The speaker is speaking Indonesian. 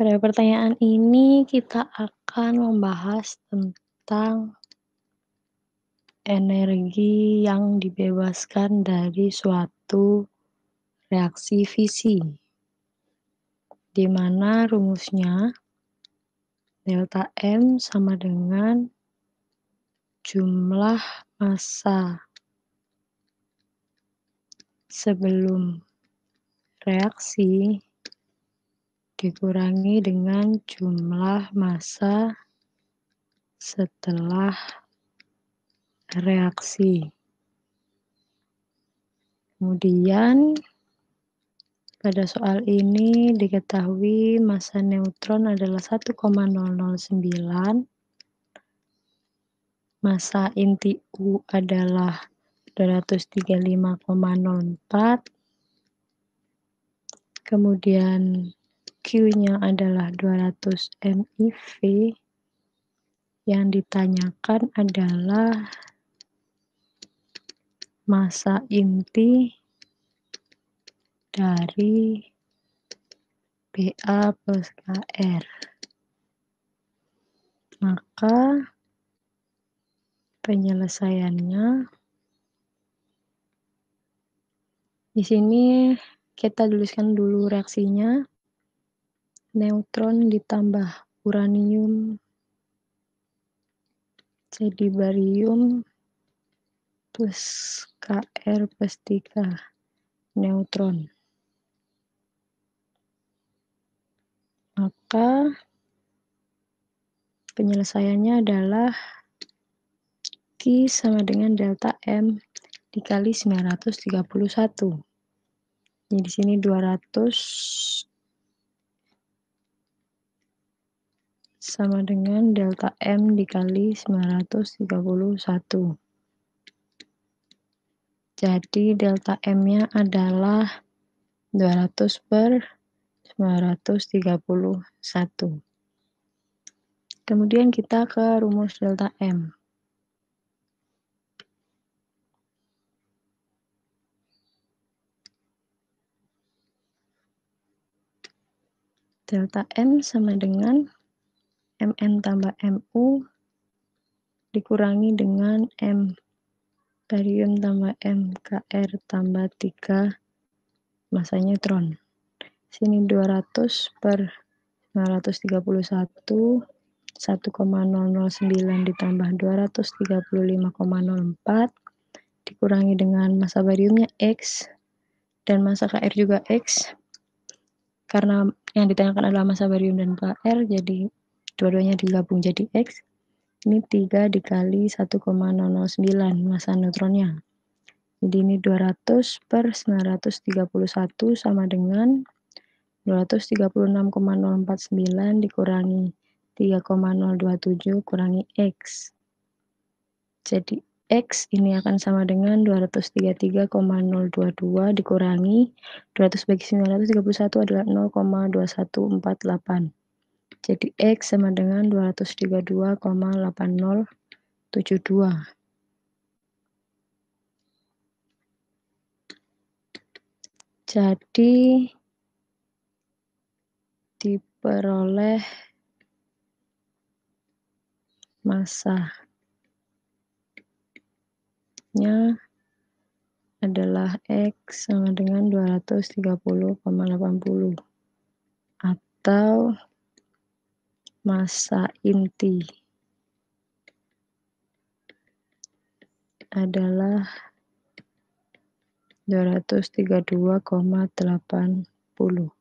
Pada pertanyaan ini kita akan membahas tentang energi yang dibebaskan dari suatu reaksi fisi. Di mana rumusnya delta M sama dengan jumlah massa sebelum reaksi dikurangi dengan jumlah massa setelah reaksi. Kemudian pada soal ini diketahui massa neutron adalah 1,009 massa inti U adalah 235,04 kemudian Q-nya adalah 200 MIV. Yang ditanyakan adalah masa inti dari PA plus KR. Maka penyelesaiannya di sini kita tuliskan dulu reaksinya neutron ditambah uranium jadi barium plus Kr plus 3 neutron maka penyelesaiannya adalah Q sama dengan delta M dikali 931 jadi di sini 200 sama dengan delta M dikali 931. Jadi delta M-nya adalah 200 per 931. Kemudian kita ke rumus delta M. Delta M sama dengan MN tambah MU dikurangi dengan M. Barium tambah MKR tambah 3 masa neutron. Sini 200 per 931 1,009 ditambah 235,04 dikurangi dengan masa bariumnya X dan masa KR juga X karena yang ditanyakan adalah masa barium dan KR jadi dua-duanya digabung jadi X. Ini 3 dikali 1,009 massa neutronnya. Jadi ini 200 per 931 sama dengan 236,049 dikurangi 3,027 kurangi X. Jadi X ini akan sama dengan 233,022 dikurangi 200 bagi 931 adalah 0,2148. Jadi X sama dengan 232,8072. Jadi diperoleh masa adalah X sama dengan 230,80 atau masa inti adalah 232,80.